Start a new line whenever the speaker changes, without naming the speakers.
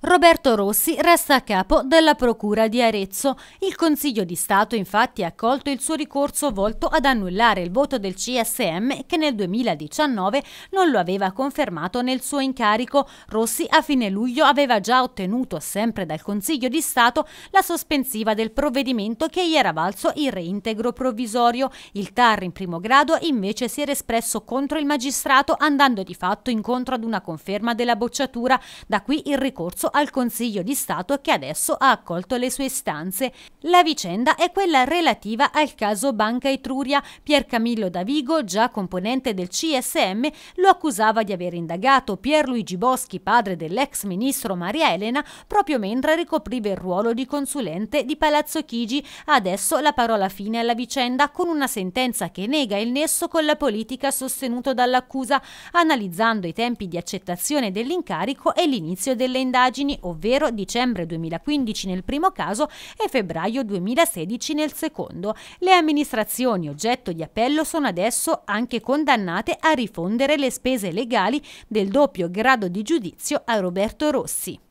Roberto Rossi resta a capo della Procura di Arezzo. Il Consiglio di Stato infatti ha accolto il suo ricorso volto ad annullare il voto del CSM che nel 2019 non lo aveva confermato nel suo incarico. Rossi a fine luglio aveva già ottenuto sempre dal Consiglio di Stato la sospensiva del provvedimento che gli era valso il reintegro provvisorio. Il TAR in primo grado invece si era espresso contro il magistrato andando di fatto incontro ad una conferma della bocciatura, da qui il ricorso ricorso al Consiglio di Stato che adesso ha accolto le sue istanze. La vicenda è quella relativa al caso Banca Etruria. Pier Camillo Davigo, già componente del CSM, lo accusava di aver indagato Pierluigi Boschi, padre dell'ex ministro Maria Elena, proprio mentre ricopriva il ruolo di consulente di Palazzo Chigi. Adesso la parola fine alla vicenda con una sentenza che nega il nesso con la politica sostenuto dall'accusa, analizzando i tempi di accettazione dell'incarico e l'inizio delle indagini indagini, ovvero dicembre 2015 nel primo caso e febbraio 2016 nel secondo. Le amministrazioni oggetto di appello sono adesso anche condannate a rifondere le spese legali del doppio grado di giudizio a Roberto Rossi.